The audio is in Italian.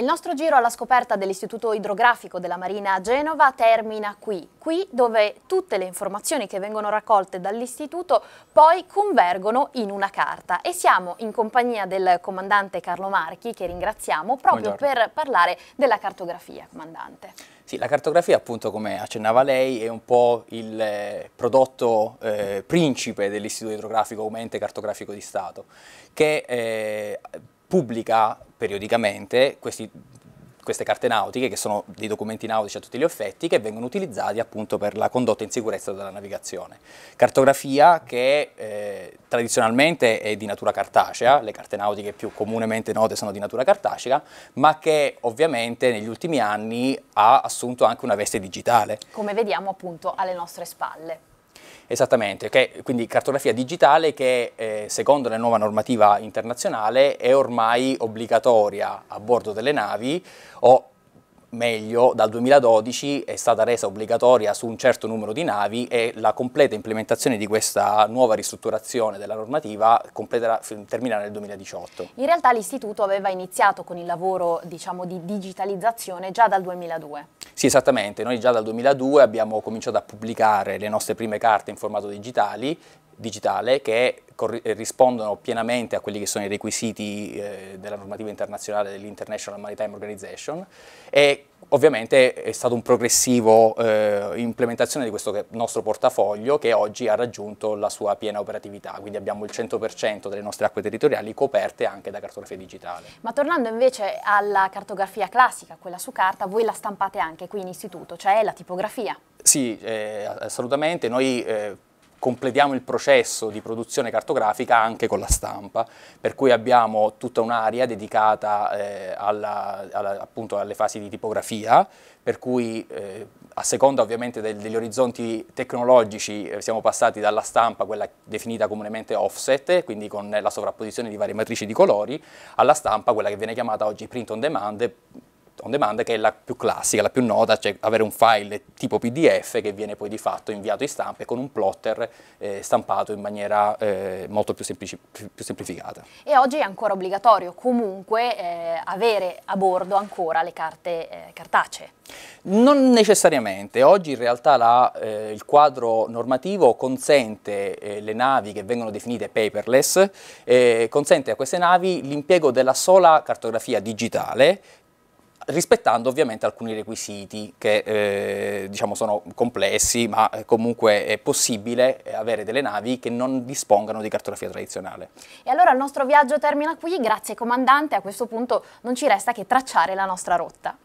Il nostro giro alla scoperta dell'Istituto idrografico della Marina a Genova termina qui, qui dove tutte le informazioni che vengono raccolte dall'Istituto poi convergono in una carta e siamo in compagnia del comandante Carlo Marchi che ringraziamo proprio Buongiorno. per parlare della cartografia, comandante. Sì, la cartografia appunto come accennava lei è un po' il eh, prodotto eh, principe dell'Istituto idrografico come ente cartografico di Stato che eh, pubblica periodicamente questi, queste carte nautiche, che sono dei documenti nautici a tutti gli effetti, che vengono utilizzati appunto per la condotta in sicurezza della navigazione. Cartografia che eh, tradizionalmente è di natura cartacea, le carte nautiche più comunemente note sono di natura cartacea, ma che ovviamente negli ultimi anni ha assunto anche una veste digitale. Come vediamo appunto alle nostre spalle. Esattamente, okay? quindi cartografia digitale che eh, secondo la nuova normativa internazionale è ormai obbligatoria a bordo delle navi o meglio dal 2012 è stata resa obbligatoria su un certo numero di navi e la completa implementazione di questa nuova ristrutturazione della normativa terminerà nel 2018. In realtà l'istituto aveva iniziato con il lavoro diciamo, di digitalizzazione già dal 2002. Sì, esattamente. Noi già dal 2002 abbiamo cominciato a pubblicare le nostre prime carte in formato digitali, digitale che eh, rispondono pienamente a quelli che sono i requisiti eh, della normativa internazionale dell'International Maritime Organization e ovviamente è stato un progressivo eh, implementazione di questo nostro portafoglio che oggi ha raggiunto la sua piena operatività, quindi abbiamo il 100% delle nostre acque territoriali coperte anche da cartografia digitale. Ma tornando invece alla cartografia classica, quella su carta, voi la stampate anche qui in istituto, cioè la tipografia? Sì, eh, assolutamente, noi eh, completiamo il processo di produzione cartografica anche con la stampa, per cui abbiamo tutta un'area dedicata eh, alla, alla, appunto alle fasi di tipografia, per cui eh, a seconda ovviamente del, degli orizzonti tecnologici eh, siamo passati dalla stampa, quella definita comunemente offset, quindi con la sovrapposizione di varie matrici di colori, alla stampa, quella che viene chiamata oggi print on demand, on esatto, demand che è la più classica, la più nota, cioè avere un file tipo PDF che viene poi di fatto inviato in stampa e con un plotter eh, stampato in maniera eh, molto più, semplici, più, semplificata. E oggi è ancora obbligatorio comunque eh, avere a bordo ancora le carte eh, cartacee? Non necessariamente, oggi in realtà la, eh, il quadro normativo consente eh, le navi che vengono definite paperless, consente a queste navi l'impiego della sola cartografia digitale rispettando ovviamente alcuni requisiti che eh, diciamo sono complessi, ma eh, comunque è possibile eh, avere delle navi che non dispongano di cartografia tradizionale. E allora il nostro viaggio termina qui, grazie comandante, a questo punto non ci resta che tracciare la nostra rotta.